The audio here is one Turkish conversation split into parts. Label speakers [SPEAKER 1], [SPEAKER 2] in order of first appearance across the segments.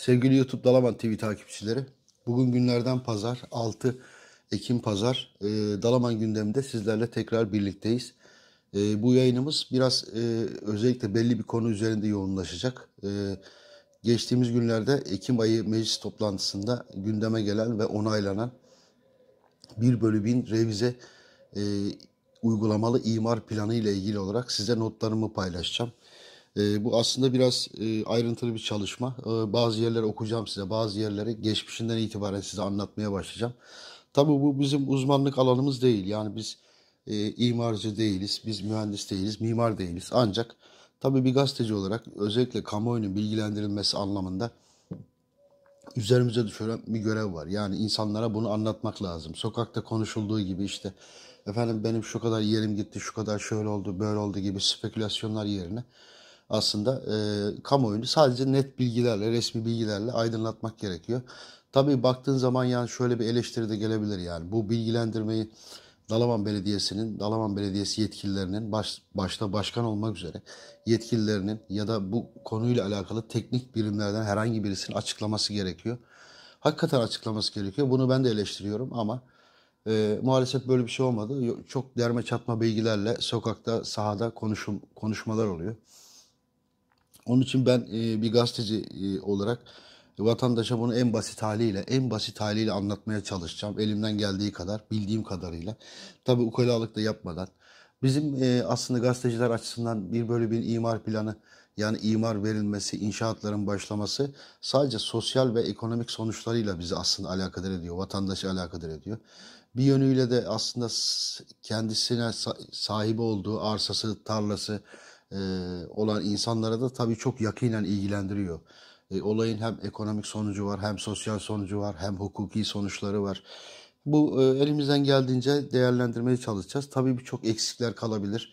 [SPEAKER 1] Sevgili YouTube Dalaman TV takipçileri, bugün günlerden pazar, 6 Ekim pazar, e, Dalaman gündeminde sizlerle tekrar birlikteyiz. E, bu yayınımız biraz e, özellikle belli bir konu üzerinde yoğunlaşacak. E, geçtiğimiz günlerde Ekim ayı meclis toplantısında gündeme gelen ve onaylanan 1 bölü 1000 revize e, uygulamalı imar planı ile ilgili olarak size notlarımı paylaşacağım. Ee, bu aslında biraz e, ayrıntılı bir çalışma. Ee, bazı yerler okuyacağım size, bazı yerleri geçmişinden itibaren size anlatmaya başlayacağım. Tabii bu bizim uzmanlık alanımız değil. Yani biz e, imarcı değiliz, biz mühendis değiliz, mimar değiliz. Ancak tabii bir gazeteci olarak özellikle kamuoyunun bilgilendirilmesi anlamında üzerimize düşen bir görev var. Yani insanlara bunu anlatmak lazım. Sokakta konuşulduğu gibi işte efendim benim şu kadar yerim gitti, şu kadar şöyle oldu, böyle oldu gibi spekülasyonlar yerine aslında e, kamuoyunu sadece net bilgilerle, resmi bilgilerle aydınlatmak gerekiyor. Tabii baktığın zaman yani şöyle bir eleştiri de gelebilir yani. Bu bilgilendirmeyi Dalaman Belediyesi'nin, Dalaman Belediyesi yetkililerinin baş, başta başkan olmak üzere yetkililerinin ya da bu konuyla alakalı teknik birimlerden herhangi birisinin açıklaması gerekiyor. Hakikaten açıklaması gerekiyor. Bunu ben de eleştiriyorum ama e, maalesef böyle bir şey olmadı. Çok derme çatma bilgilerle sokakta, sahada konuşum, konuşmalar oluyor. Onun için ben e, bir gazeteci e, olarak vatandaşa bunu en basit haliyle, en basit haliyle anlatmaya çalışacağım. Elimden geldiği kadar, bildiğim kadarıyla. Tabii ukalalık da yapmadan. Bizim e, aslında gazeteciler açısından bir böyle bir imar planı, yani imar verilmesi, inşaatların başlaması sadece sosyal ve ekonomik sonuçlarıyla bizi aslında alakadar ediyor, vatandaşı alakadar ediyor. Bir yönüyle de aslında kendisine sahibi olduğu arsası, tarlası, e, olan insanlara da tabii çok yakinen ilgilendiriyor. E, olayın hem ekonomik sonucu var, hem sosyal sonucu var, hem hukuki sonuçları var. Bu e, elimizden geldiğince değerlendirmeye çalışacağız. Tabii birçok eksikler kalabilir.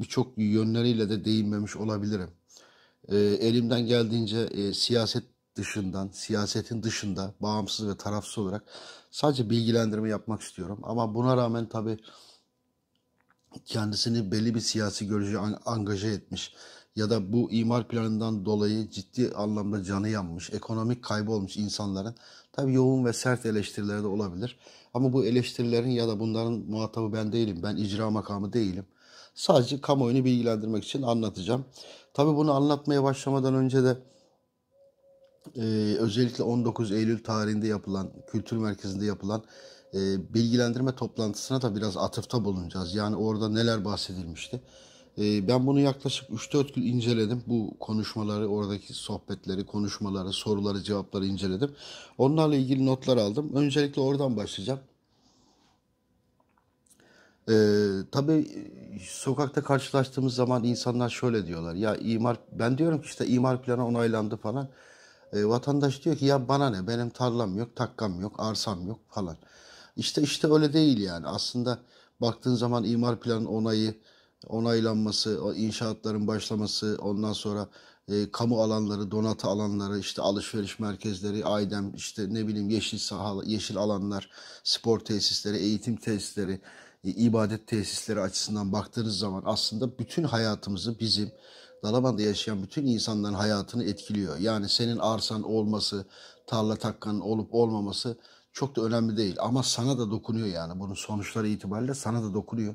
[SPEAKER 1] birçok yönleriyle de değinmemiş olabilirim. elimden geldiğince siyaset dışından, siyasetin dışında bağımsız ve tarafsız olarak sadece bilgilendirme yapmak istiyorum. Ama buna rağmen tabii kendisini belli bir siyasi görüşe angaje etmiş ya da bu imar planından dolayı ciddi anlamda canı yanmış, ekonomik kaybı olmuş insanların tabii yoğun ve sert eleştirileri de olabilir. Ama bu eleştirilerin ya da bunların muhatabı ben değilim. Ben icra makamı değilim. Sadece kamuoyunu bilgilendirmek için anlatacağım. Tabii bunu anlatmaya başlamadan önce de e, özellikle 19 Eylül tarihinde yapılan, kültür merkezinde yapılan e, bilgilendirme toplantısına da biraz atıfta bulunacağız. Yani orada neler bahsedilmişti. E, ben bunu yaklaşık 3-4 gün inceledim. Bu konuşmaları, oradaki sohbetleri, konuşmaları, soruları, cevapları inceledim. Onlarla ilgili notlar aldım. Öncelikle oradan başlayacağım. Ee, tabii e, sokakta karşılaştığımız zaman insanlar şöyle diyorlar. Ya imar ben diyorum ki işte imar planı onaylandı falan. E, vatandaş diyor ki ya bana ne benim tarlam yok, takkam yok, arsam yok falan. İşte işte öyle değil yani. Aslında baktığın zaman imar planının onayı, onaylanması, o inşaatların başlaması, ondan sonra e, kamu alanları, donatı alanları, işte alışveriş merkezleri, aydem, işte ne bileyim yeşil saha, yeşil alanlar, spor tesisleri, eğitim tesisleri, e, ibadet tesisleri açısından baktığınız zaman aslında bütün hayatımızı bizim Dalaman'da yaşayan bütün insanların hayatını etkiliyor. Yani senin arsan olması, tarla takkanın olup olmaması çok da önemli değil. Ama sana da dokunuyor yani. Bunun sonuçları itibariyle sana da dokunuyor.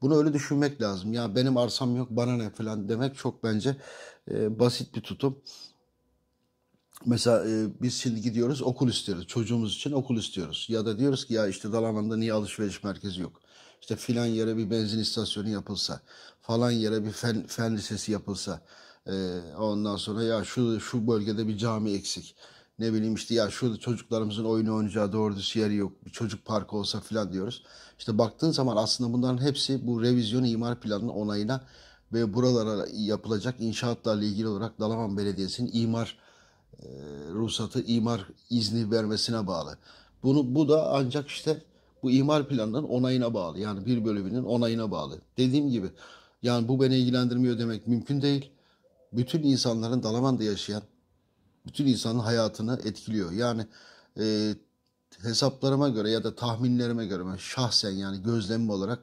[SPEAKER 1] Bunu öyle düşünmek lazım. Ya benim arsam yok bana ne falan demek çok bence e, basit bir tutum. Mesela e, biz şimdi gidiyoruz okul istiyoruz. Çocuğumuz için okul istiyoruz. Ya da diyoruz ki ya işte Dalaman'da niye alışveriş merkezi yok? İşte filan yere bir benzin istasyonu yapılsa, falan yere bir fen, fen lisesi yapılsa, e, ondan sonra ya şu şu bölgede bir cami eksik ne bileyim işte ya şurada çocuklarımızın oyunu oynayacağı doğru düz yeri yok. Bir çocuk parkı olsa filan diyoruz. İşte baktığın zaman aslında bunların hepsi bu revizyon imar planının onayına ve buralara yapılacak inşaatlarla ilgili olarak Dalaman Belediyesi'nin imar e, ruhsatı, imar izni vermesine bağlı. Bunu bu da ancak işte bu imar planının onayına bağlı. Yani bir bölümünün onayına bağlı. Dediğim gibi yani bu beni ilgilendirmiyor demek mümkün değil. Bütün insanların Dalaman'da yaşayan bütün insanın hayatını etkiliyor. Yani e, hesaplarıma göre ya da tahminlerime göre ben şahsen yani gözlemim olarak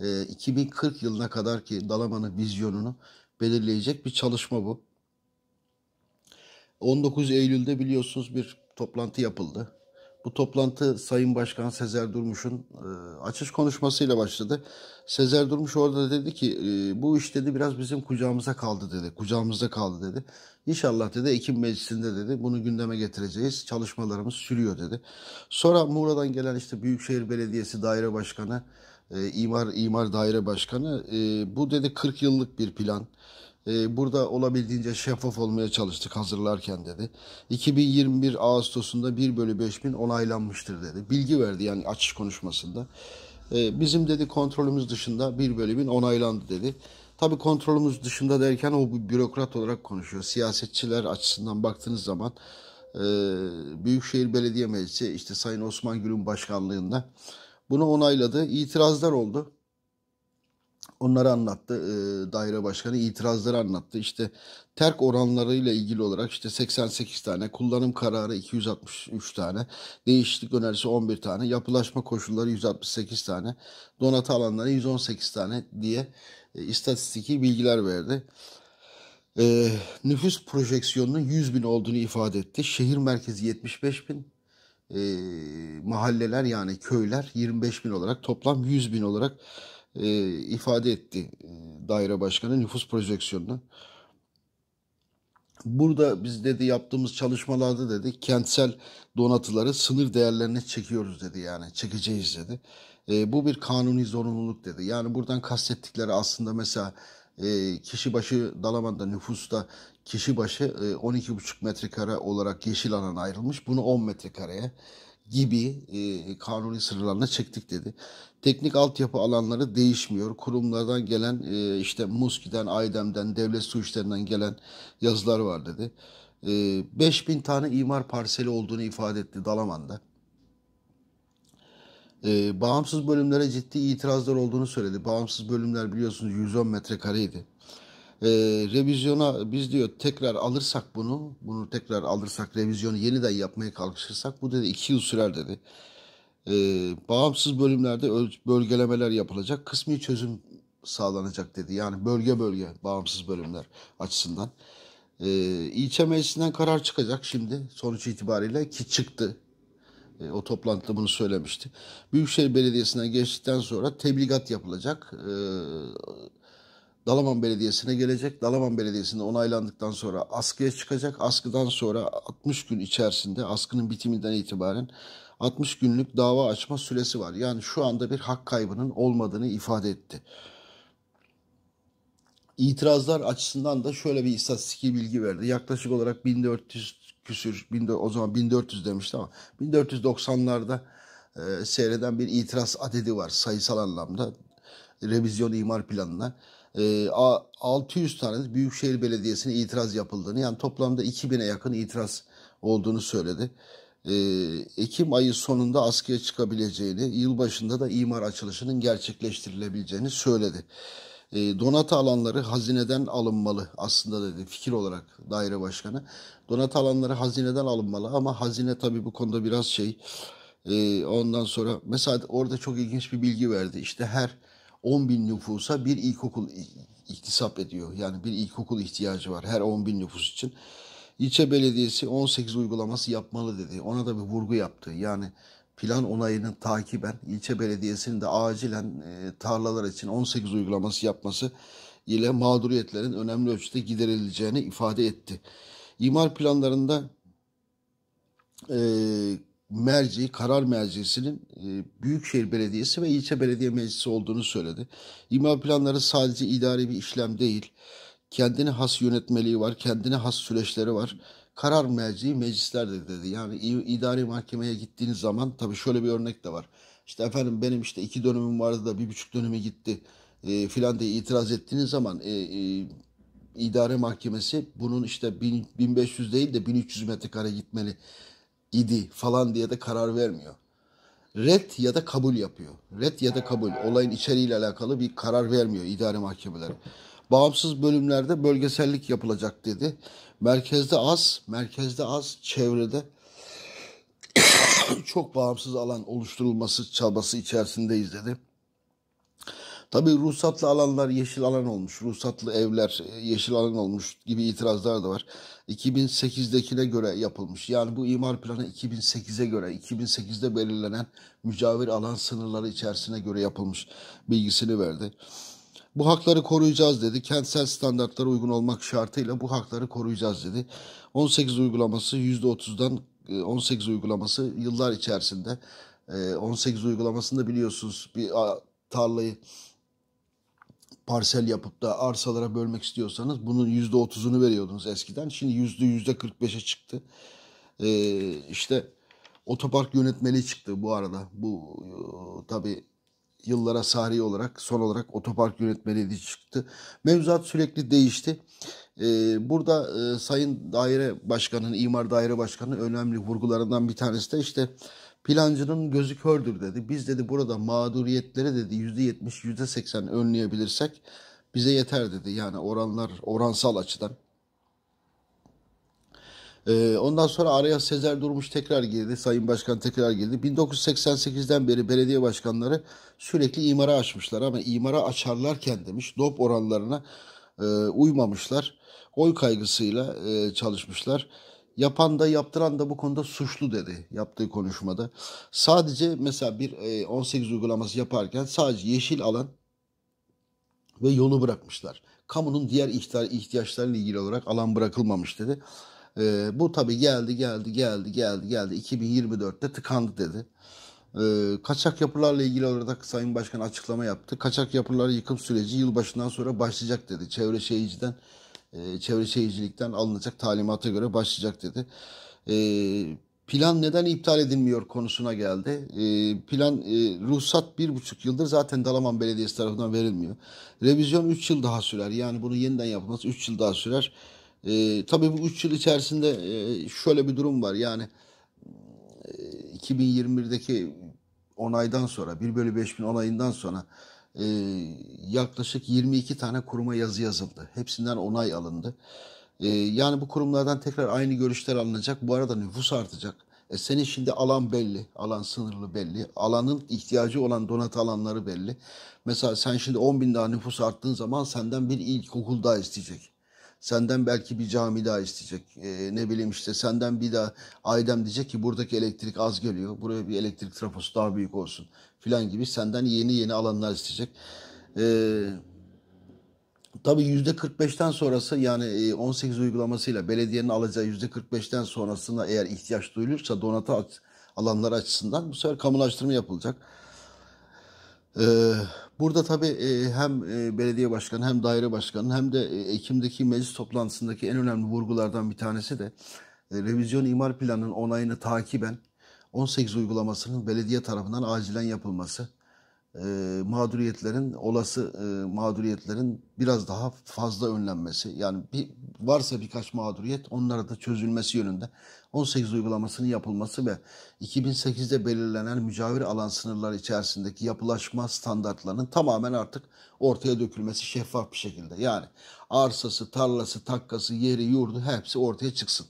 [SPEAKER 1] e, 2040 yılına kadar ki Dalaman'ın vizyonunu belirleyecek bir çalışma bu. 19 Eylül'de biliyorsunuz bir toplantı yapıldı. Bu toplantı Sayın Başkan Sezer Durmuş'un e, açış konuşmasıyla başladı. Sezer Durmuş orada dedi ki e, bu iş dedi biraz bizim kucağımıza kaldı dedi. Kucağımızda kaldı dedi. İnşallah dedi Ekim Meclisi'nde dedi bunu gündeme getireceğiz. Çalışmalarımız sürüyor dedi. Sonra Muğla'dan gelen işte Büyükşehir Belediyesi Daire Başkanı, e, İmar İmar Daire Başkanı e, bu dedi 40 yıllık bir plan ee, burada olabildiğince şeffaf olmaya çalıştık hazırlarken dedi. 2021 Ağustos'unda 1 bölü 5000 onaylanmıştır dedi. Bilgi verdi yani açış konuşmasında. Ee, bizim dedi kontrolümüz dışında 1 bölü 1000 onaylandı dedi. Tabii kontrolümüz dışında derken o bir bürokrat olarak konuşuyor. Siyasetçiler açısından baktığınız zaman e, Büyükşehir Belediye Meclisi işte Sayın Osman Gül'ün başkanlığında bunu onayladı. İtirazlar oldu. Onları anlattı e, daire başkanı itirazları anlattı. İşte terk oranlarıyla ilgili olarak işte 88 tane, kullanım kararı 263 tane, değişiklik önerisi 11 tane, yapılaşma koşulları 168 tane, donatı alanları 118 tane diye e, istatistiki bilgiler verdi e, nüfus projeksiyonunun 100 bin olduğunu ifade etti. Şehir merkezi 75 bin, e, mahalleler yani köyler 25 bin olarak toplam 100 bin olarak e, ifade etti e, daire başkanı nüfus projeksiyonunu. Burada biz dedi yaptığımız çalışmalarda dedi kentsel donatıları sınır değerlerine çekiyoruz dedi yani çekeceğiz dedi. E, bu bir kanuni zorunluluk dedi. Yani buradan kastettikleri aslında mesela e, kişi başı Dalaman'da nüfusta kişi başı e, 12,5 metrekare olarak yeşil alan ayrılmış. Bunu 10 metrekareye gibi e, kanuni sınırlarına çektik dedi. Teknik altyapı alanları değişmiyor. Kurumlardan gelen e, işte Muskiden AYDEM'den, devlet su işlerinden gelen yazılar var dedi. E, 5000 tane imar parseli olduğunu ifade etti Dalaman'da. E, bağımsız bölümlere ciddi itirazlar olduğunu söyledi. Bağımsız bölümler biliyorsunuz 110 metrekareydi e, revizyona biz diyor tekrar alırsak bunu, bunu tekrar alırsak revizyonu yeniden yapmaya kalkışırsak bu dedi iki yıl sürer dedi. E, bağımsız bölümlerde bölgelemeler yapılacak, kısmi çözüm sağlanacak dedi. Yani bölge bölge bağımsız bölümler açısından. E, ilçe meclisinden karar çıkacak şimdi sonuç itibariyle ki çıktı. E, o toplantıda bunu söylemişti. Büyükşehir Belediyesi'nden geçtikten sonra tebligat yapılacak. E, Dalaman Belediyesi'ne gelecek. Dalaman Belediyesi'nde onaylandıktan sonra askıya çıkacak. Askıdan sonra 60 gün içerisinde askının bitiminden itibaren 60 günlük dava açma süresi var. Yani şu anda bir hak kaybının olmadığını ifade etti. İtirazlar açısından da şöyle bir istatistik bilgi verdi. Yaklaşık olarak 1400 küsür, o zaman 1400 demişti ama 1490'larda e, seyreden bir itiraz adedi var sayısal anlamda. Revizyon imar planına. 600 ee, tane Büyükşehir Belediyesi'ne itiraz yapıldığını yani toplamda 2000'e yakın itiraz olduğunu söyledi. Ee, Ekim ayı sonunda askıya çıkabileceğini, yılbaşında da imar açılışının gerçekleştirilebileceğini söyledi. Ee, donatı alanları hazineden alınmalı aslında dedi fikir olarak daire başkanı. Donatı alanları hazineden alınmalı ama hazine tabii bu konuda biraz şey... ondan sonra mesela orada çok ilginç bir bilgi verdi. İşte her 10 bin nüfusa bir ilkokul iktisap ediyor. Yani bir ilkokul ihtiyacı var her 10 bin nüfus için. İlçe belediyesi 18 uygulaması yapmalı dedi. Ona da bir vurgu yaptı. Yani plan onayını takiben ilçe belediyesinin de acilen e, tarlalar için 18 uygulaması yapması ile mağduriyetlerin önemli ölçüde giderileceğini ifade etti. İmar planlarında e, merci, karar mercisinin e, Büyükşehir Belediyesi ve ilçe belediye meclisi olduğunu söyledi. İmar planları sadece idari bir işlem değil. Kendine has yönetmeliği var, kendine has süreçleri var. Karar merci meclislerde dedi. Yani idari mahkemeye gittiğiniz zaman tabii şöyle bir örnek de var. İşte efendim benim işte iki dönümüm vardı da bir buçuk dönümü gitti e, filan diye itiraz ettiğiniz zaman e, e, idare mahkemesi bunun işte 1500 değil de 1300 metrekare gitmeli idi falan diye de karar vermiyor. Red ya da kabul yapıyor. Red ya da kabul. Olayın içeriğiyle alakalı bir karar vermiyor idare mahkemeleri. Bağımsız bölümlerde bölgesellik yapılacak dedi. Merkezde az, merkezde az, çevrede çok bağımsız alan oluşturulması çabası içerisindeyiz dedi. Tabii ruhsatlı alanlar yeşil alan olmuş, ruhsatlı evler e, yeşil alan olmuş gibi itirazlar da var. 2008'dekine göre yapılmış. Yani bu imar planı 2008'e göre, 2008'de belirlenen mücavir alan sınırları içerisine göre yapılmış bilgisini verdi. Bu hakları koruyacağız dedi. Kentsel standartlara uygun olmak şartıyla bu hakları koruyacağız dedi. 18 uygulaması %30'dan 18 e, uygulaması yıllar içerisinde 18 e, uygulamasında biliyorsunuz bir tarlayı parsel yapıp da arsalara bölmek istiyorsanız bunun yüzde otuzunu veriyordunuz eskiden. Şimdi yüzde yüzde kırk beşe çıktı. Ee, işte otopark yönetmeliği çıktı bu arada. Bu e, tabi yıllara sahri olarak son olarak otopark yönetmeliği de çıktı. Mevzuat sürekli değişti. Ee, burada e, Sayın Daire Başkanı'nın, İmar Daire başkanının önemli vurgularından bir tanesi de işte Plancının gözü kördür dedi. Biz dedi burada mağduriyetleri dedi yüzde yetmiş, yüzde seksen önleyebilirsek bize yeter dedi. Yani oranlar oransal açıdan. Ee, ondan sonra araya Sezer Durmuş tekrar girdi. Sayın Başkan tekrar girdi. 1988'den beri belediye başkanları sürekli imara açmışlar ama imara açarlarken demiş DOP oranlarına e, uymamışlar. Oy kaygısıyla e, çalışmışlar. Yapan da yaptıran da bu konuda suçlu dedi yaptığı konuşmada. Sadece mesela bir 18 e, uygulaması yaparken sadece yeşil alan ve yolu bırakmışlar. Kamunun diğer ihtiyaçlarıyla ilgili olarak alan bırakılmamış dedi. E, bu tabii geldi geldi geldi geldi geldi 2024'te tıkandı dedi. E, kaçak yapılarla ilgili olarak Sayın Başkan açıklama yaptı. Kaçak yapılar yıkım süreci yılbaşından sonra başlayacak dedi. Çevre Şehirci'den e, Çevre Şehircilik'ten alınacak talimata göre başlayacak dedi. E, plan neden iptal edilmiyor konusuna geldi. E, plan e, ruhsat bir buçuk yıldır zaten Dalaman Belediyesi tarafından verilmiyor. Revizyon üç yıl daha sürer. Yani bunu yeniden yapılması üç yıl daha sürer. E, tabii bu üç yıl içerisinde e, şöyle bir durum var. Yani e, 2021'deki onaydan sonra 1 bölü bin onayından sonra e, yaklaşık 22 tane kuruma yazı yazıldı. Hepsinden onay alındı. E, yani bu kurumlardan tekrar aynı görüşler alınacak. Bu arada nüfus artacak. E senin şimdi alan belli, alan sınırlı belli, alanın ihtiyacı olan donatı alanları belli. Mesela sen şimdi 10 bin daha nüfus arttığın zaman senden bir ilkokul daha isteyecek. Senden belki bir cami daha isteyecek. Ee, ne bileyim işte senden bir daha Aydem diyecek ki buradaki elektrik az geliyor. Buraya bir elektrik trafosu daha büyük olsun filan gibi senden yeni yeni alanlar isteyecek. Ee, tabii %45'ten sonrası yani 18 e, uygulamasıyla belediyenin alacağı %45'ten sonrasında eğer ihtiyaç duyulursa donatı alanlar açısından bu sefer kamulaştırma yapılacak. Ee, burada tabii e, hem e, belediye başkanı hem daire başkanı hem de Ekim'deki meclis toplantısındaki en önemli vurgulardan bir tanesi de revizyon imar planının onayını takiben 18 uygulamasının belediye tarafından acilen yapılması, e, mağduriyetlerin olası e, mağduriyetlerin biraz daha fazla önlenmesi yani bir, varsa birkaç mağduriyet onlara da çözülmesi yönünde 18 uygulamasının yapılması ve 2008'de belirlenen mücavir alan sınırları içerisindeki yapılaşma standartlarının tamamen artık ortaya dökülmesi şeffaf bir şekilde yani arsası, tarlası, takkası, yeri, yurdu hepsi ortaya çıksın.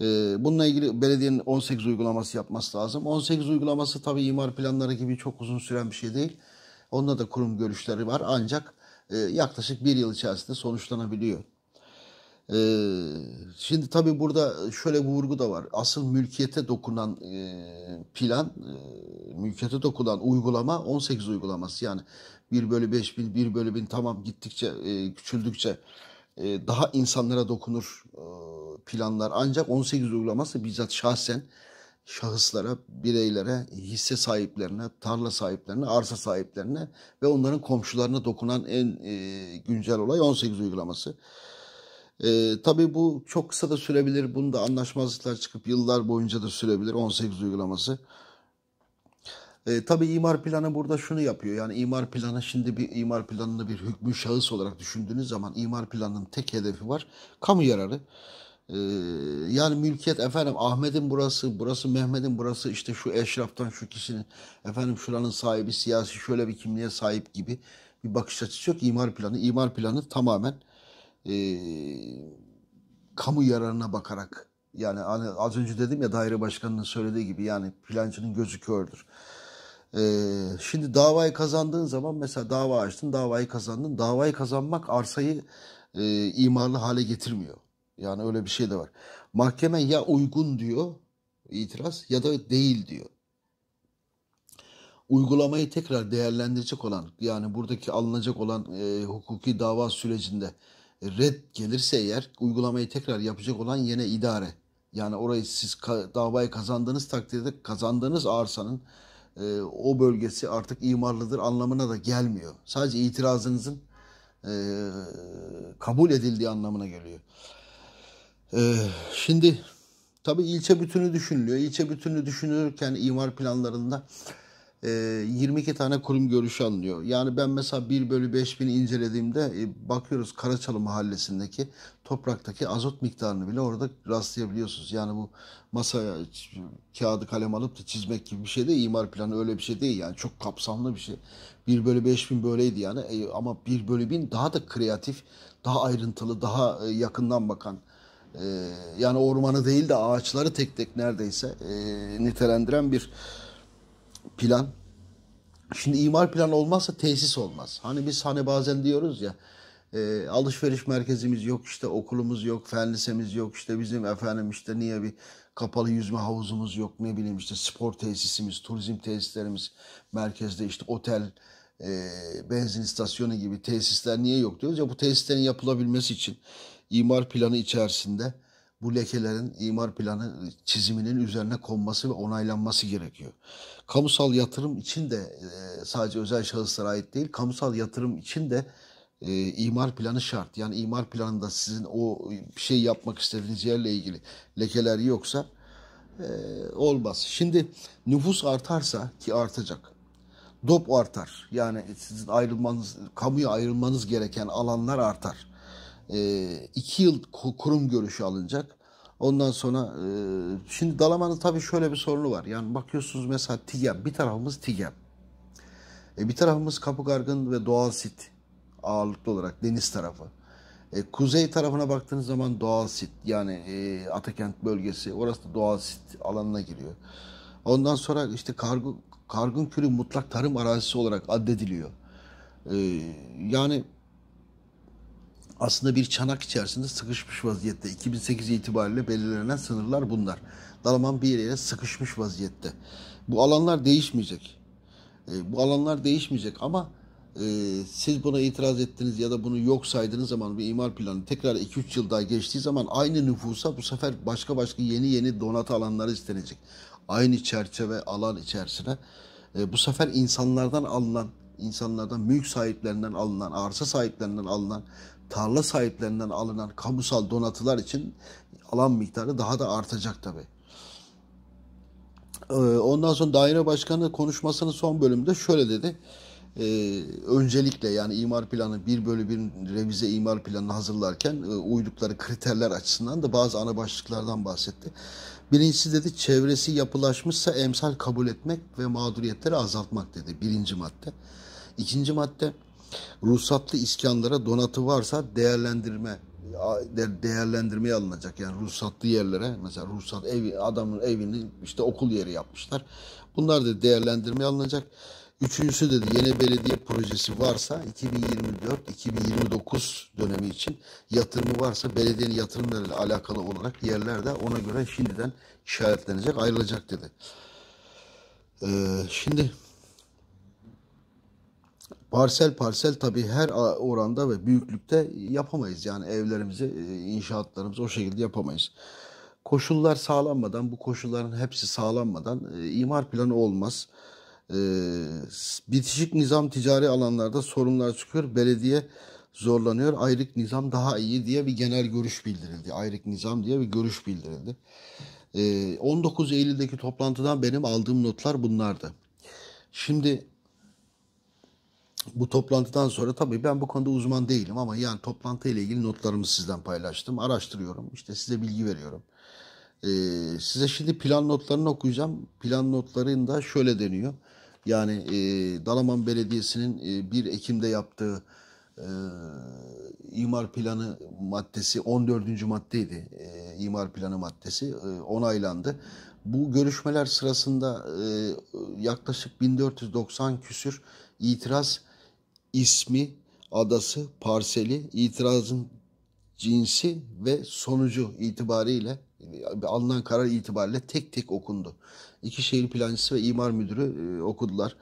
[SPEAKER 1] Ee, bununla ilgili belediyenin 18 uygulaması yapması lazım. 18 uygulaması tabii imar planları gibi çok uzun süren bir şey değil. Onda da kurum görüşleri var ancak e, yaklaşık bir yıl içerisinde sonuçlanabiliyor. Ee, şimdi tabii burada şöyle bir vurgu da var. Asıl mülkiyete dokunan e, plan, e, mülkiyete dokunan uygulama 18 uygulaması. Yani 1 bölü 5 bin, 1 bölü bin tamam gittikçe küçüldükçe e, daha insanlara dokunur e, planlar. Ancak 18 uygulaması bizzat şahsen şahıslara, bireylere, hisse sahiplerine, tarla sahiplerine, arsa sahiplerine ve onların komşularına dokunan en e, güncel olay 18 uygulaması. E, tabii bu çok kısa da sürebilir. Bunda anlaşmazlıklar çıkıp yıllar boyunca da sürebilir 18 uygulaması. E, tabii imar planı burada şunu yapıyor. Yani imar planı şimdi bir imar planını bir hükmü şahıs olarak düşündüğünüz zaman imar planının tek hedefi var. Kamu yararı. E, yani mülkiyet efendim Ahmet'in burası, burası Mehmet'in burası işte şu eşraftan şu kişinin efendim şuranın sahibi siyasi şöyle bir kimliğe sahip gibi bir bakış açısı yok. imar planı, imar planı tamamen e, kamu yararına bakarak yani hani az önce dedim ya daire başkanının söylediği gibi yani plancının gözü kördür. Ee, şimdi davayı kazandığın zaman mesela dava açtın, davayı kazandın. Davayı kazanmak arsayı e, imarlı hale getirmiyor. Yani öyle bir şey de var. Mahkeme ya uygun diyor itiraz ya da değil diyor. Uygulamayı tekrar değerlendirecek olan yani buradaki alınacak olan e, hukuki dava sürecinde red gelirse eğer uygulamayı tekrar yapacak olan yine idare. Yani orayı siz ka davayı kazandığınız takdirde kazandığınız arsanın e, o bölgesi artık imarlıdır anlamına da gelmiyor. Sadece itirazınızın e, kabul edildiği anlamına geliyor. E, şimdi tabii ilçe bütünü düşünülüyor. İlçe bütünü düşünürken imar planlarında e, 22 tane kurum görüşü alınıyor. Yani ben mesela 1 bölü 5 bini incelediğimde e, bakıyoruz Karaçalı mahallesindeki topraktaki azot miktarını bile orada rastlayabiliyorsunuz. Yani bu masa, kağıdı kalem alıp da çizmek gibi bir şey de imar planı öyle bir şey değil yani çok kapsamlı bir şey. 1 bölü bin böyleydi yani e, ama 1 bölü 1000 daha da kreatif, daha ayrıntılı, daha e, yakından bakan e, yani ormanı değil de ağaçları tek tek neredeyse e, nitelendiren bir plan. Şimdi imar planı olmazsa tesis olmaz. Hani biz hani bazen diyoruz ya e, alışveriş merkezimiz yok işte okulumuz yok fen yok işte bizim efendim işte niye bir kapalı yüzme havuzumuz yok ne bileyim işte spor tesisimiz turizm tesislerimiz merkezde işte otel e, benzin istasyonu gibi tesisler niye yok diyoruz ya bu tesislerin yapılabilmesi için imar planı içerisinde bu lekelerin imar planı çiziminin üzerine konması ve onaylanması gerekiyor. Kamusal yatırım için de e, sadece özel şahıslara ait değil, kamusal yatırım için de e, imar planı şart. Yani imar planında sizin o şey yapmak istediğiniz yerle ilgili lekeler yoksa e, olmaz. Şimdi nüfus artarsa ki artacak. Dop artar. Yani sizin ayrılmanız, kamuya ayrılmanız gereken alanlar artar. E, iki yıl kurum görüşü alınacak. Ondan sonra e, şimdi Dalaman'ın tabii şöyle bir sorunu var. Yani bakıyorsunuz mesela TİGEM. Bir tarafımız TİGEM. E, bir tarafımız kapı Kapıkargın ve Doğal Sit ağırlıklı olarak deniz tarafı. E, kuzey tarafına baktığınız zaman doğal sit yani e, Atakent bölgesi orası da doğal sit alanına giriyor. Ondan sonra işte kargo, kargın külü mutlak tarım arazisi olarak addediliyor. E, yani aslında bir çanak içerisinde sıkışmış vaziyette. 2008 itibariyle belirlenen sınırlar bunlar. Dalaman bir yere sıkışmış vaziyette. Bu alanlar değişmeyecek. E, bu alanlar değişmeyecek ama e, siz buna itiraz ettiniz ya da bunu yok saydığınız zaman bir imar planı tekrar 2-3 yıl daha geçtiği zaman aynı nüfusa bu sefer başka başka yeni yeni donatı alanları istenecek. Aynı çerçeve alan içerisine e, bu sefer insanlardan alınan, insanlardan mülk sahiplerinden alınan, arsa sahiplerinden alınan, tarla sahiplerinden alınan kamusal donatılar için alan miktarı daha da artacak tabi. Ee, ondan sonra daire başkanı konuşmasının son bölümünde şöyle dedi e, öncelikle yani imar planı bir bölü bir revize imar planını hazırlarken e, uydukları kriterler açısından da bazı ana başlıklardan bahsetti. Birincisi dedi çevresi yapılaşmışsa emsal kabul etmek ve mağduriyetleri azaltmak dedi birinci madde. İkinci madde ruhsatlı iskanlara donatı varsa değerlendirme değerlendirmeye alınacak. Yani ruhsatlı yerlere mesela ruhsat evi adamın evini işte okul yeri yapmışlar. Bunlar da değerlendirmeye alınacak. Üçüncüsü dedi yeni belediye projesi varsa 2024-2029 dönemi için yatırımı varsa belediyenin yatırımlarıyla alakalı olarak yerler de ona göre şimdiden işaretlenecek ayrılacak dedi. Ee, şimdi parsel parsel tabii her oranda ve büyüklükte yapamayız. Yani evlerimizi, e, inşaatlarımızı o şekilde yapamayız. Koşullar sağlanmadan, bu koşulların hepsi sağlanmadan e, imar planı olmaz. Olmaz e, bitişik nizam ticari alanlarda sorunlar çıkıyor. Belediye zorlanıyor. Ayrık nizam daha iyi diye bir genel görüş bildirildi. Ayrık nizam diye bir görüş bildirildi. E, ee, 19 Eylül'deki toplantıdan benim aldığım notlar bunlardı. Şimdi bu toplantıdan sonra tabii ben bu konuda uzman değilim ama yani toplantı ile ilgili notlarımı sizden paylaştım. Araştırıyorum. işte size bilgi veriyorum. Ee, size şimdi plan notlarını okuyacağım. Plan notlarında şöyle deniyor. Yani e, Dalaman Belediyesi'nin e, 1 Ekim'de yaptığı e, imar planı maddesi 14. maddeydi. E, imar planı maddesi e, onaylandı. Bu görüşmeler sırasında e, yaklaşık 1490 küsür itiraz ismi, adası, parseli, itirazın cinsi ve sonucu itibariyle alınan karar itibariyle tek tek okundu. İki şehir plancısı ve imar müdürü e, okudular.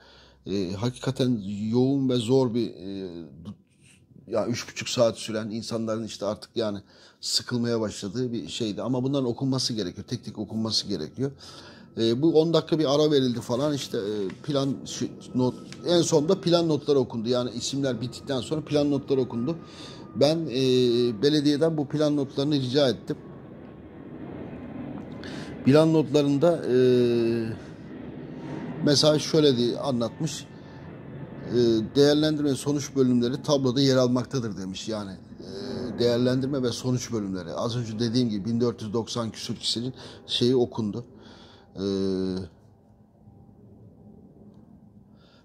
[SPEAKER 1] E, hakikaten yoğun ve zor bir e, ya üç buçuk saat süren insanların işte artık yani sıkılmaya başladığı bir şeydi. Ama bunların okunması gerekiyor. Tek tek okunması gerekiyor. E, bu 10 dakika bir ara verildi falan işte e, plan not en sonunda plan notları okundu. Yani isimler bittikten sonra plan notları okundu. Ben e, belediyeden bu plan notlarını rica ettim. Plan notlarında e, mesela şöyle diye anlatmış. E, değerlendirme sonuç bölümleri tabloda yer almaktadır demiş. Yani e, değerlendirme ve sonuç bölümleri. Az önce dediğim gibi 1490 küsür kişinin şeyi okundu. E,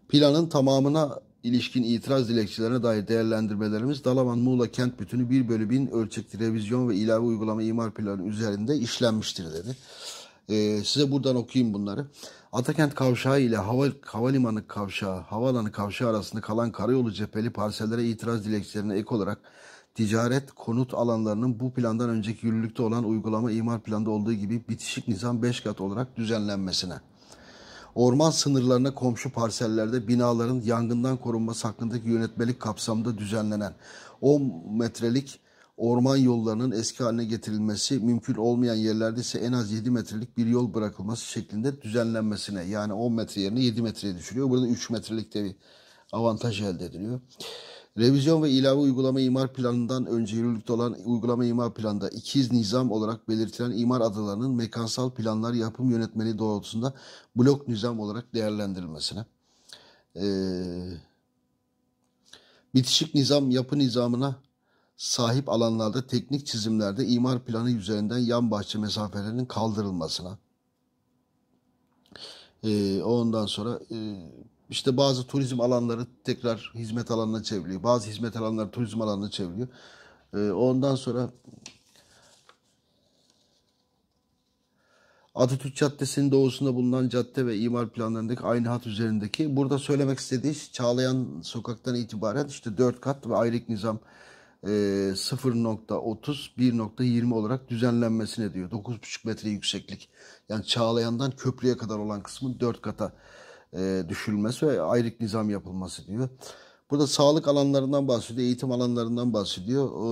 [SPEAKER 1] planın tamamına ilişkin itiraz dilekçilerine dair değerlendirmelerimiz Dalaman Muğla Kent Bütünü 1 bölü 1000 ölçekli revizyon ve ilave uygulama imar planı üzerinde işlenmiştir dedi. Ee, size buradan okuyayım bunları. Atakent kavşağı ile hava, havalimanı kavşağı, havaalanı kavşağı arasında kalan karayolu cepheli parsellere itiraz dilekçilerine ek olarak ticaret konut alanlarının bu plandan önceki yürürlükte olan uygulama imar planda olduğu gibi bitişik nizam 5 kat olarak düzenlenmesine orman sınırlarına komşu parsellerde binaların yangından korunması hakkındaki yönetmelik kapsamında düzenlenen 10 metrelik orman yollarının eski haline getirilmesi, mümkün olmayan yerlerde ise en az 7 metrelik bir yol bırakılması şeklinde düzenlenmesine yani 10 metre yerine 7 metreye düşürüyor. Burada 3 metrelik de bir avantaj elde ediliyor. Revizyon ve ilave uygulama imar planından önce yürürlükte olan uygulama imar planında ikiz nizam olarak belirtilen imar adalarının mekansal planlar yapım yönetmeliği doğrultusunda blok nizam olarak değerlendirilmesine. Ee, bitişik nizam yapı nizamına sahip alanlarda teknik çizimlerde imar planı üzerinden yan bahçe mesafelerinin kaldırılmasına. Ee, ondan sonra e, işte bazı turizm alanları tekrar hizmet alanına çevriliyor. Bazı hizmet alanları turizm alanına çevriliyor. Ee, ondan sonra Atatürk Caddesi'nin doğusunda bulunan cadde ve imar planlarındaki aynı hat üzerindeki. Burada söylemek istediği Çağlayan sokaktan itibaren işte 4 kat ve aylık nizam 0.30 e, 1.20 olarak düzenlenmesine diyor. 9.5 metre yükseklik. Yani Çağlayan'dan köprüye kadar olan kısmın 4 kata e, düşülmesi ve ayrık nizam yapılması diyor. Burada sağlık alanlarından bahsediyor, eğitim alanlarından bahsediyor. E,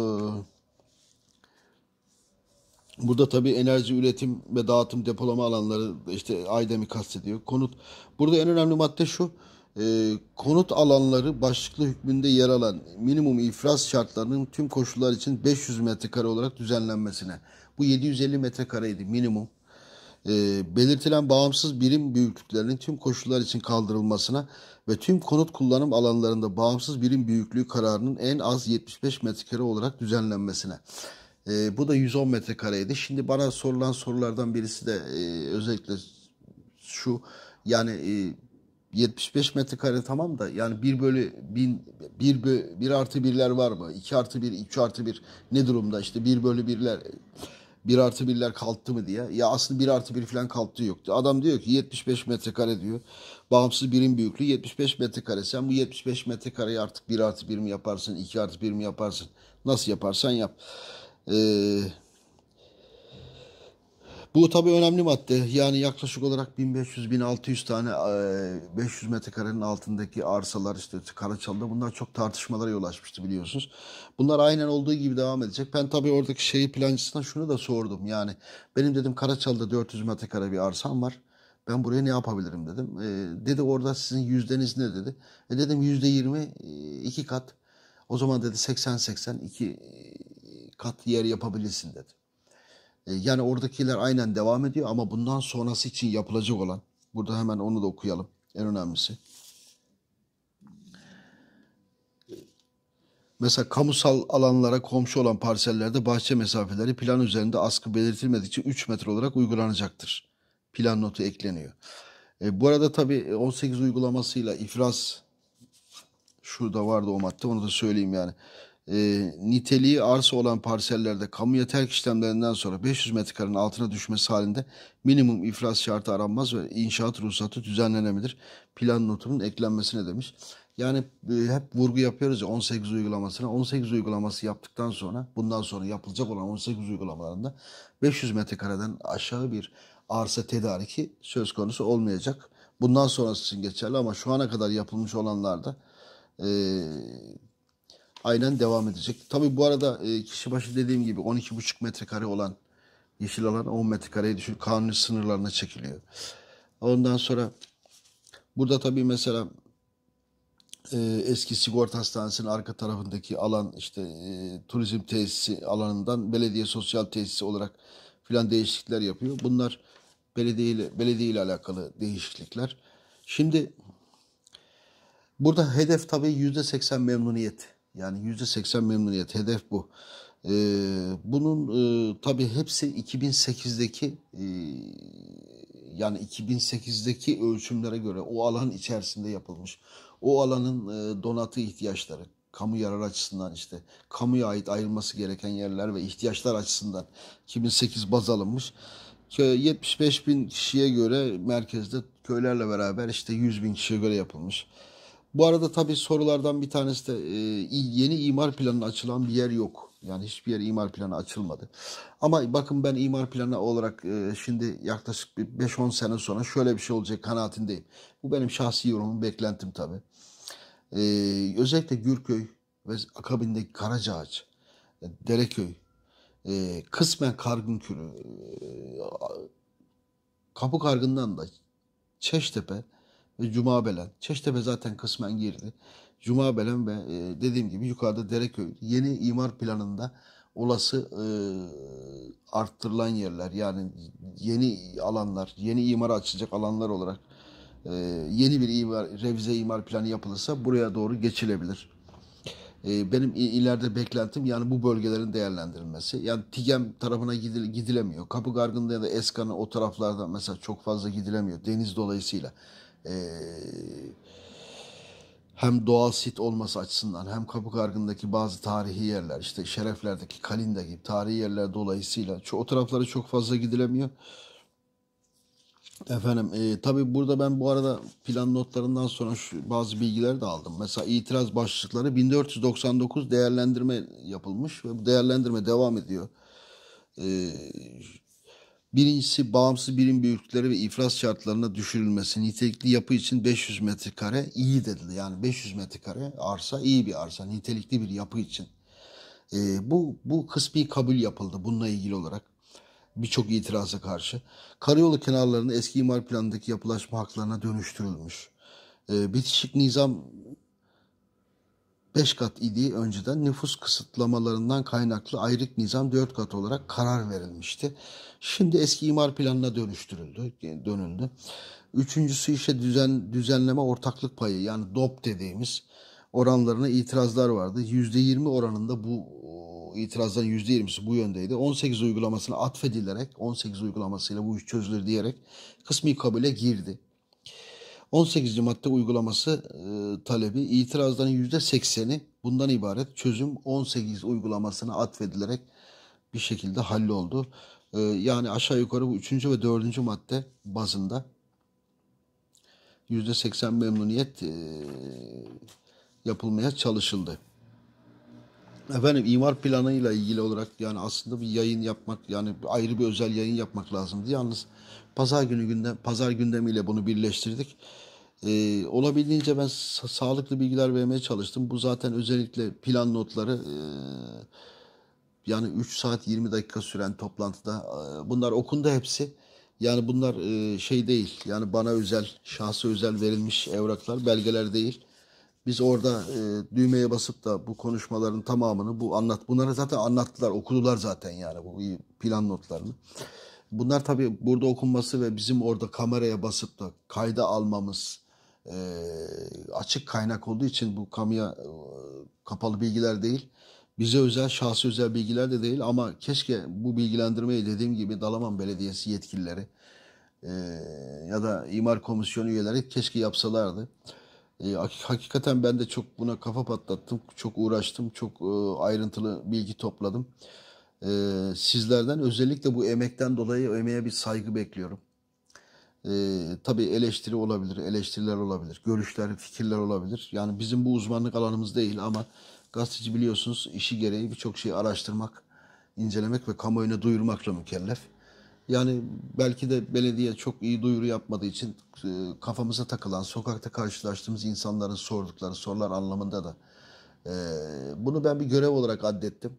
[SPEAKER 1] Burada tabii enerji üretim ve dağıtım depolama alanları işte Aydem'i kastediyor. Konut. Burada en önemli madde şu. E, konut alanları başlıklı hükmünde yer alan minimum ifraz şartlarının tüm koşullar için 500 metrekare olarak düzenlenmesine. Bu 750 metrekareydi minimum e, belirtilen bağımsız birim büyüklüklerinin tüm koşullar için kaldırılmasına ve tüm konut kullanım alanlarında bağımsız birim büyüklüğü kararının en az 75 metrekare olarak düzenlenmesine. E, bu da 110 metrekareydi. Şimdi bana sorulan sorulardan birisi de e, özellikle şu yani e, 75 metrekare tamam da yani 1 bölü 1000 1, 1, 1 artı 1'ler var mı? 2 artı 1, 3 artı 1 ne durumda? işte 1 bölü 1'ler 1 artı 1'ler kalktı mı diye. Ya aslında 1 artı 1 falan kalktı yoktu. Adam diyor ki 75 metrekare diyor. Bağımsız birim büyüklüğü 75 metrekare. Sen bu 75 metrekareyi artık 1 artı 1 mi yaparsın, 2 artı 1 mi yaparsın? Nasıl yaparsan yap. Eee bu tabii önemli madde. Yani yaklaşık olarak 1500-1600 tane 500 e, metrekarenin altındaki arsalar işte Karaçalı'da bunlar çok tartışmalara yol açmıştı biliyorsunuz. Bunlar aynen olduğu gibi devam edecek. Ben tabii oradaki şeyi plancısına şunu da sordum. Yani benim dedim Karaçalı'da 400 metrekare bir arsam var. Ben buraya ne yapabilirim dedim. E, dedi orada sizin yüzdeniz ne dedi. E dedim yüzde yirmi e, iki kat. O zaman dedi 80-80 iki e, kat yer yapabilirsin dedi. E, yani oradakiler aynen devam ediyor ama bundan sonrası için yapılacak olan. Burada hemen onu da okuyalım. En önemlisi. Mesela kamusal alanlara komşu olan parsellerde bahçe mesafeleri plan üzerinde askı belirtilmedikçe 3 metre olarak uygulanacaktır. Plan notu ekleniyor. E, bu arada tabii 18 e, uygulamasıyla ifraz şurada vardı o madde onu da söyleyeyim yani e, niteliği arsa olan parsellerde kamuya terk işlemlerinden sonra 500 metrekarenin altına düşmesi halinde minimum iflas şartı aranmaz ve inşaat ruhsatı düzenlenebilir. Plan notunun eklenmesine demiş. Yani e, hep vurgu yapıyoruz ya 18 uygulamasına. 18 uygulaması yaptıktan sonra bundan sonra yapılacak olan 18 uygulamalarında 500 metrekareden aşağı bir arsa tedariki söz konusu olmayacak. Bundan sonrası için geçerli ama şu ana kadar yapılmış olanlarda e, aynen devam edecek. Tabi bu arada e, kişi başı dediğim gibi 12,5 metrekare olan yeşil alan 10 metrekareye düşür. Kanuni sınırlarına çekiliyor. Ondan sonra burada tabi mesela e, eski sigorta hastanesinin arka tarafındaki alan işte e, turizm tesisi alanından belediye sosyal tesisi olarak filan değişiklikler yapıyor. Bunlar belediye ile, belediye ile alakalı değişiklikler. Şimdi burada hedef tabii %80 memnuniyet. Yani yüzde seksen memnuniyet hedef bu. E, bunun e, tabii hepsi 2008'deki e, yani 2008'deki ölçümlere göre o alan içerisinde yapılmış. O alanın e, donatı ihtiyaçları, kamu yarar açısından işte kamuya ait ayrılması gereken yerler ve ihtiyaçlar açısından 2008 baz alınmış. 75 bin kişiye göre merkezde köylerle beraber işte 100 bin kişiye göre yapılmış. Bu arada tabii sorulardan bir tanesi de e, yeni imar planı açılan bir yer yok. Yani hiçbir yer imar planı açılmadı. Ama bakın ben imar planı olarak e, şimdi yaklaşık 5-10 sene sonra şöyle bir şey olacak kanaatindeyim. Bu benim şahsi yorumum, beklentim tabii. E, özellikle Gürköy ve akabindeki Karacaağaç, Dereköy, kısmen Kargın Kürü, Kapı Kargın'dan da Çeştepe, Cuma Belen. Çeştepe zaten kısmen girdi. Cuma Belen ve e, dediğim gibi yukarıda Dereköy yeni imar planında olası e, arttırılan yerler yani yeni alanlar, yeni imar açılacak alanlar olarak e, yeni bir imar, revize imar planı yapılırsa buraya doğru geçilebilir. E, benim ileride beklentim yani bu bölgelerin değerlendirilmesi. Yani TİGEM tarafına gidil, gidilemiyor. Kapı Gargın'da ya da Eskan'ın o taraflarda mesela çok fazla gidilemiyor deniz dolayısıyla e, hem doğal sit olması açısından hem Kapı Kargı'ndaki bazı tarihi yerler işte Şerefler'deki Kalinda gibi tarihi yerler dolayısıyla şu, o taraflara çok fazla gidilemiyor. Efendim e, tabi burada ben bu arada plan notlarından sonra şu, bazı bilgiler de aldım. Mesela itiraz başlıkları 1499 değerlendirme yapılmış ve bu değerlendirme devam ediyor. E, Birincisi bağımsız birim büyüklükleri ve iflas şartlarına düşürülmesi. Nitelikli yapı için 500 metrekare iyi dedi. Yani 500 metrekare arsa iyi bir arsa. Nitelikli bir yapı için. E, bu, bu kısmi kabul yapıldı bununla ilgili olarak. Birçok itiraza karşı. Karayolu kenarlarının eski imar planındaki yapılaşma haklarına dönüştürülmüş. E, bitişik nizam 5 kat idi önceden nüfus kısıtlamalarından kaynaklı ayrık nizam 4 kat olarak karar verilmişti. Şimdi eski imar planına dönüştürüldü, dönüldü. Üçüncüsü işte düzen, düzenleme ortaklık payı yani DOP dediğimiz oranlarına itirazlar vardı. %20 oranında bu itirazların %20'si bu yöndeydi. 18 uygulamasına atfedilerek 18 uygulamasıyla bu iş çözülür diyerek kısmi kabule girdi. 18. madde uygulaması e, talebi itirazların %80'i bundan ibaret çözüm 18 uygulamasına atfedilerek bir şekilde halloldu. E, yani aşağı yukarı bu 3. ve 4. madde bazında %80 memnuniyet e, yapılmaya çalışıldı. Efendim imar planıyla ilgili olarak yani aslında bir yayın yapmak yani ayrı bir özel yayın yapmak lazımdı. Yalnız pazar günü günde pazar gündemiyle bunu birleştirdik. E, olabildiğince ben sa- sağlıklı bilgiler vermeye çalıştım. Bu zaten özellikle plan notları e, yani 3 saat 20 dakika süren toplantıda e, bunlar okundu hepsi. Yani bunlar e, şey değil yani bana özel, şahsı özel verilmiş evraklar, belgeler değil. Biz orada e, düğmeye basıp da bu konuşmaların tamamını bu anlat. Bunları zaten anlattılar, okudular zaten yani bu plan notlarını. Bunlar tabii burada okunması ve bizim orada kameraya basıp da kayda almamız, e, açık kaynak olduğu için bu kamuya e, kapalı bilgiler değil. Bize özel, şahsi özel bilgiler de değil ama keşke bu bilgilendirmeyi dediğim gibi Dalaman Belediyesi yetkilileri e, ya da imar komisyonu üyeleri keşke yapsalardı. E, hakikaten ben de çok buna kafa patlattım, çok uğraştım, çok e, ayrıntılı bilgi topladım. E, sizlerden özellikle bu emekten dolayı emeğe bir saygı bekliyorum. E, tabii eleştiri olabilir, eleştiriler olabilir, görüşler, fikirler olabilir. Yani bizim bu uzmanlık alanımız değil ama gazeteci biliyorsunuz işi gereği birçok şeyi araştırmak, incelemek ve kamuoyuna duyurmakla mükellef. Yani belki de belediye çok iyi duyuru yapmadığı için e, kafamıza takılan, sokakta karşılaştığımız insanların sordukları sorular anlamında da e, bunu ben bir görev olarak addettim.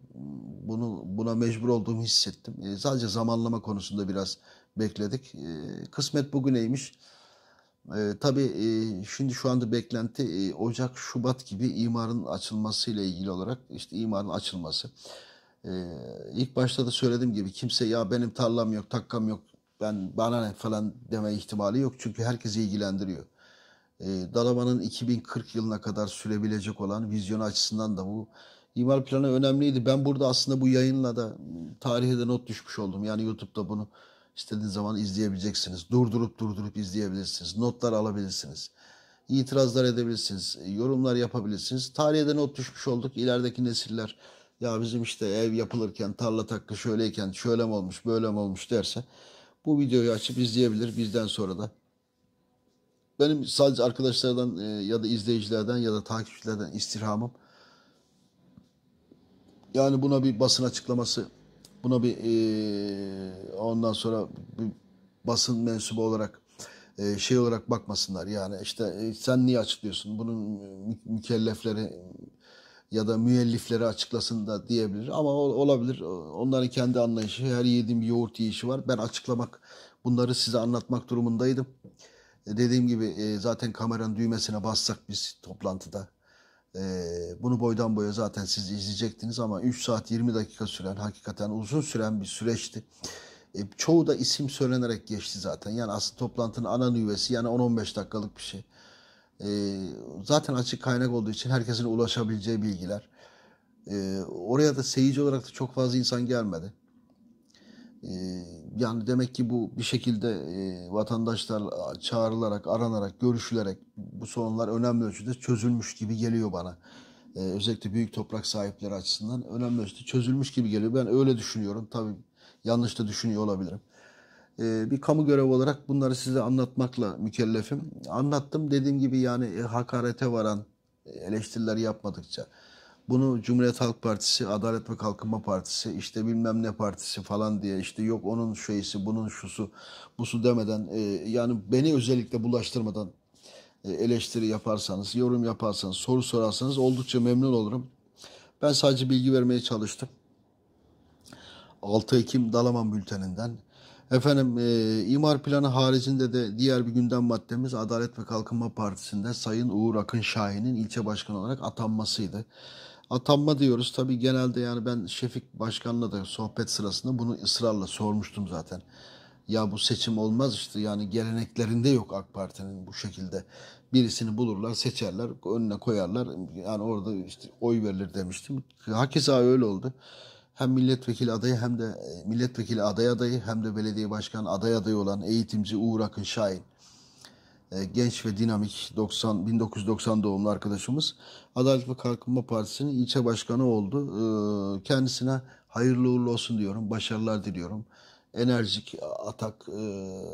[SPEAKER 1] Bunu buna mecbur olduğumu hissettim. E, sadece zamanlama konusunda biraz bekledik. E, kısmet bugüneymiş. E, tabii e, şimdi şu anda beklenti e, Ocak, Şubat gibi imarın açılması ile ilgili olarak işte imarın açılması. E, ilk başta da söylediğim gibi kimse ya benim tarlam yok, takkam yok, ben bana ne falan deme ihtimali yok. Çünkü herkesi ilgilendiriyor. E, Dalaman'ın 2040 yılına kadar sürebilecek olan vizyonu açısından da bu imar planı önemliydi. Ben burada aslında bu yayınla da tarihe de not düşmüş oldum. Yani YouTube'da bunu İstediğiniz zaman izleyebileceksiniz. Durdurup durdurup izleyebilirsiniz. Notlar alabilirsiniz. İtirazlar edebilirsiniz. Yorumlar yapabilirsiniz. Tarihe de not düşmüş olduk. İlerideki nesiller ya bizim işte ev yapılırken tarla takkı şöyleyken şöyle mi olmuş böyle mi olmuş derse bu videoyu açıp izleyebilir bizden sonra da. Benim sadece arkadaşlardan e, ya da izleyicilerden ya da takipçilerden istirhamım yani buna bir basın açıklaması Buna bir e, ondan sonra bir basın mensubu olarak e, şey olarak bakmasınlar. Yani işte e, sen niye açıklıyorsun? Bunun mükellefleri ya da müellifleri açıklasın da diyebilir. Ama olabilir. Onların kendi anlayışı. Her yediğim yoğurt yiyişi var. Ben açıklamak, bunları size anlatmak durumundaydım. E, dediğim gibi e, zaten kameranın düğmesine bassak biz toplantıda e, bunu boydan boya zaten siz izleyecektiniz ama 3 saat 20 dakika süren hakikaten uzun süren bir süreçti. E, çoğu da isim söylenerek geçti zaten. Yani asıl toplantının ana nüvesi yani 10-15 dakikalık bir şey. E, zaten açık kaynak olduğu için herkesin ulaşabileceği bilgiler. E, oraya da seyirci olarak da çok fazla insan gelmedi. Ee, yani demek ki bu bir şekilde e, vatandaşlar çağrılarak, aranarak, görüşülerek bu sorunlar önemli ölçüde çözülmüş gibi geliyor bana. Ee, özellikle büyük toprak sahipleri açısından önemli ölçüde çözülmüş gibi geliyor. Ben öyle düşünüyorum. Tabii yanlış da düşünüyor olabilirim. Ee, bir kamu görevi olarak bunları size anlatmakla mükellefim. Anlattım dediğim gibi yani e, hakarete varan e, eleştiriler yapmadıkça bunu Cumhuriyet Halk Partisi, Adalet ve Kalkınma Partisi, işte bilmem ne partisi falan diye işte yok onun şeysi, bunun şusu, busu demeden e, yani beni özellikle bulaştırmadan e, eleştiri yaparsanız, yorum yaparsanız, soru sorarsanız oldukça memnun olurum. Ben sadece bilgi vermeye çalıştım. 6 Ekim Dalaman Bülteninden. Efendim e, imar planı haricinde de diğer bir gündem maddemiz Adalet ve Kalkınma Partisi'nde Sayın Uğur Akın Şahin'in ilçe başkanı olarak atanmasıydı. Atanma diyoruz. Tabii genelde yani ben Şefik Başkan'la da sohbet sırasında bunu ısrarla sormuştum zaten. Ya bu seçim olmaz işte yani geleneklerinde yok AK Parti'nin bu şekilde. Birisini bulurlar, seçerler, önüne koyarlar. Yani orada işte oy verilir demiştim. Hakeza öyle oldu. Hem milletvekili adayı hem de e, milletvekili aday adayı hem de belediye başkan aday adayı olan eğitimci Uğur Akın Şahin e, genç ve dinamik 90 1990 doğumlu arkadaşımız Adalet ve Kalkınma Partisi'nin ilçe başkanı oldu. E, kendisine hayırlı uğurlu olsun diyorum. Başarılar diliyorum. Enerjik atak e,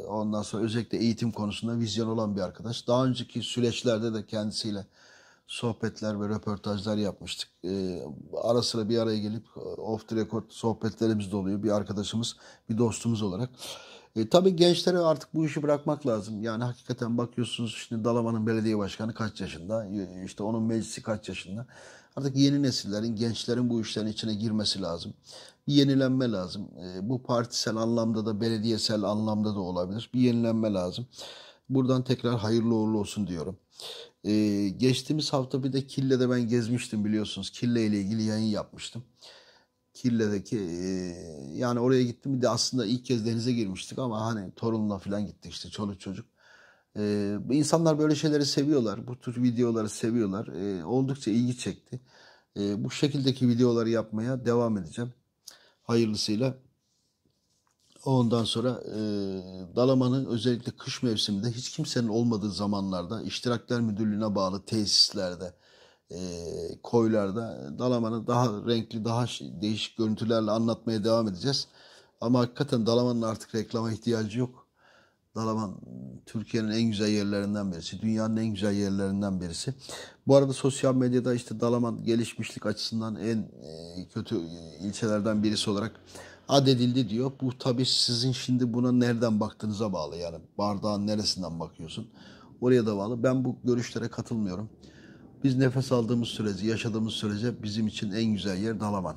[SPEAKER 1] ondan sonra özellikle eğitim konusunda vizyon olan bir arkadaş. Daha önceki süreçlerde de kendisiyle sohbetler ve röportajlar yapmıştık. Ara sıra bir araya gelip off the record sohbetlerimiz de oluyor. Bir arkadaşımız, bir dostumuz olarak. E, tabii gençlere artık bu işi bırakmak lazım. Yani hakikaten bakıyorsunuz şimdi Dalaman'ın belediye başkanı kaç yaşında, İşte onun meclisi kaç yaşında. Artık yeni nesillerin, gençlerin bu işlerin içine girmesi lazım. Bir yenilenme lazım. E, bu partisel anlamda da, belediyesel anlamda da olabilir. Bir yenilenme lazım. Buradan tekrar hayırlı uğurlu olsun diyorum. E, geçtiğimiz hafta bir de Kille'de ben gezmiştim biliyorsunuz. Kille ile ilgili yayın yapmıştım. Kirle'deki e, yani oraya gittim bir de aslında ilk kez denize girmiştik ama hani torunla falan gittik işte çoluk çocuk. E, insanlar böyle şeyleri seviyorlar. Bu tür videoları seviyorlar. E, oldukça ilgi çekti. E, bu şekildeki videoları yapmaya devam edeceğim. Hayırlısıyla. Ondan sonra e, Dalaman'ı özellikle kış mevsiminde hiç kimsenin olmadığı zamanlarda iştirakler müdürlüğüne bağlı tesislerde e, koylarda e, Dalaman'ı daha renkli, daha şey, değişik görüntülerle anlatmaya devam edeceğiz. Ama hakikaten Dalaman'ın artık reklama ihtiyacı yok. Dalaman Türkiye'nin en güzel yerlerinden birisi. Dünyanın en güzel yerlerinden birisi. Bu arada sosyal medyada işte Dalaman gelişmişlik açısından en e, kötü e, ilçelerden birisi olarak ad edildi diyor. Bu tabii sizin şimdi buna nereden baktığınıza bağlı. Yani bardağın neresinden bakıyorsun. Oraya da bağlı. Ben bu görüşlere katılmıyorum. Biz nefes aldığımız sürece, yaşadığımız sürece bizim için en güzel yer Dalaman.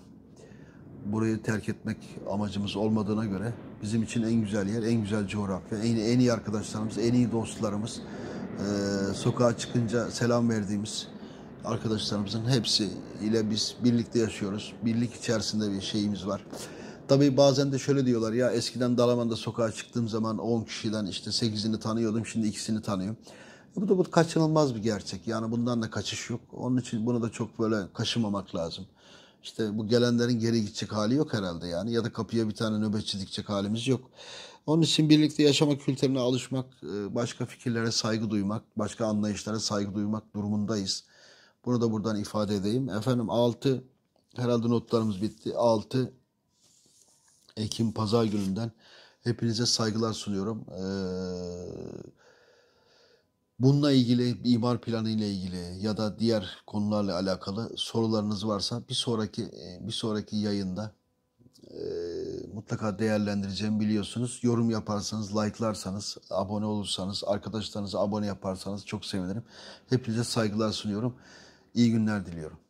[SPEAKER 1] Burayı terk etmek amacımız olmadığına göre bizim için en güzel yer, en güzel coğrafya, en, en iyi arkadaşlarımız, en iyi dostlarımız, e, sokağa çıkınca selam verdiğimiz arkadaşlarımızın hepsi ile biz birlikte yaşıyoruz. Birlik içerisinde bir şeyimiz var. Tabii bazen de şöyle diyorlar ya eskiden Dalaman'da sokağa çıktığım zaman 10 kişiden işte 8'ini tanıyordum şimdi ikisini tanıyorum. Bu da bu kaçınılmaz bir gerçek. Yani bundan da kaçış yok. Onun için bunu da çok böyle kaşımamak lazım. İşte bu gelenlerin geri gidecek hali yok herhalde yani. Ya da kapıya bir tane nöbetçi dikecek halimiz yok. Onun için birlikte yaşama kültürüne alışmak, e, başka fikirlere saygı duymak, başka anlayışlara saygı duymak durumundayız. Bunu da buradan ifade edeyim. Efendim 6, herhalde notlarımız bitti. 6 Ekim Pazar gününden hepinize saygılar sunuyorum. Ee, Bununla ilgili imar planı ile ilgili ya da diğer konularla alakalı sorularınız varsa bir sonraki e, bir sonraki yayında e, mutlaka değerlendireceğim biliyorsunuz. Yorum yaparsanız, like'larsanız, abone olursanız, arkadaşlarınızı abone yaparsanız çok sevinirim. Hepinize saygılar sunuyorum. İyi günler diliyorum.